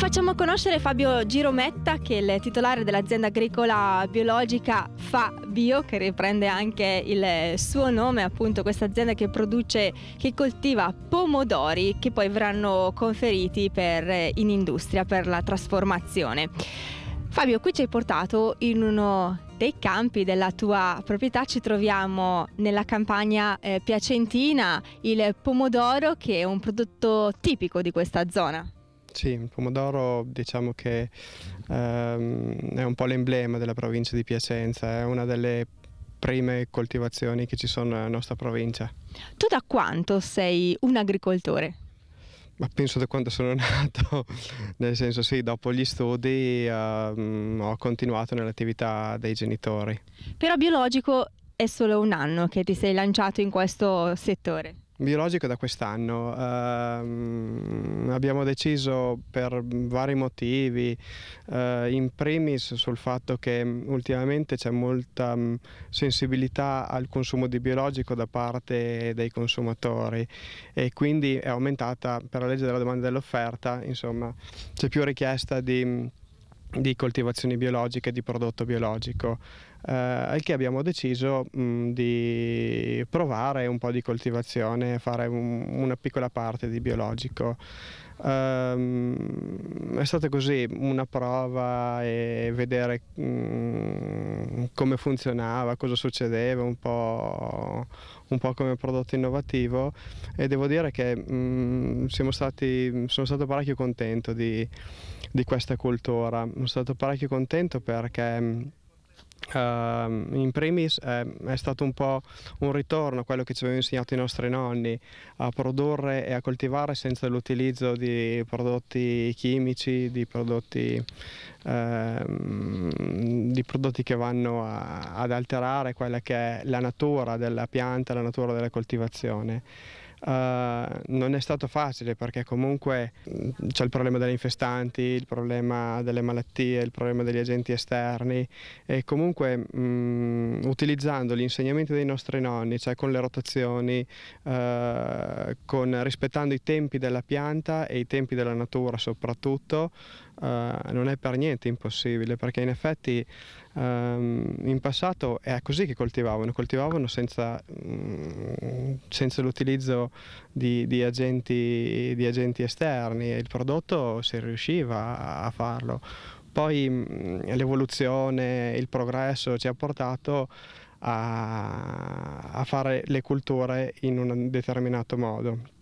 facciamo conoscere Fabio Girometta, che è il titolare dell'azienda agricola biologica Fabio, che riprende anche il suo nome, appunto questa azienda che produce, che coltiva pomodori che poi verranno conferiti per, in industria per la trasformazione. Fabio, qui ci hai portato in uno dei campi della tua proprietà, ci troviamo nella campagna eh, piacentina, il pomodoro che è un prodotto tipico di questa zona. Sì, il pomodoro diciamo che ehm, è un po' l'emblema della provincia di Piacenza, è una delle prime coltivazioni che ci sono nella nostra provincia. Tu da quanto sei un agricoltore? Ma penso da quando sono nato, nel senso sì, dopo gli studi ehm, ho continuato nell'attività dei genitori. Però biologico è solo un anno che ti sei lanciato in questo settore biologico da quest'anno. Uh, abbiamo deciso per vari motivi, uh, in primis sul fatto che mm, ultimamente c'è molta um, sensibilità al consumo di biologico da parte dei consumatori e quindi è aumentata per la legge della domanda e dell'offerta, insomma c'è più richiesta di mm, di coltivazioni biologiche, di prodotto biologico, eh, al che abbiamo deciso mh, mm, di provare un po' di coltivazione, fare un, una piccola parte di biologico. Um, è stata così una prova e vedere mh, mm, come funzionava, cosa succedeva, un po' un po' come prodotto innovativo e devo dire che mh, mm, stati, sono stato parecchio contento di, di questa cultura, sono stato parecchio contento perché mm, Uh, in primis è, ehm, è, stato un po' un ritorno a quello che ci avevano insegnato i nostri nonni, a produrre e a coltivare senza l'utilizzo di prodotti chimici, di prodotti, uh, di prodotti che vanno a, ad alterare quella che è la natura della pianta, la natura della coltivazione. Uh, non è stato facile perché comunque mm, c'è il problema delle infestanti, il problema delle malattie, il problema degli agenti esterni e comunque mh, mm, utilizzando gli insegnamenti dei nostri nonni, cioè con le rotazioni, uh, con, rispettando i tempi della pianta e i tempi della natura soprattutto, uh, non è per niente impossibile perché in effetti Um, in passato è così che coltivavano, coltivavano senza, um, senza l'utilizzo di, di, agenti, di agenti esterni e il prodotto si riusciva a farlo. Poi mm, l'evoluzione, il progresso ci ha portato a, a fare le culture in un determinato modo.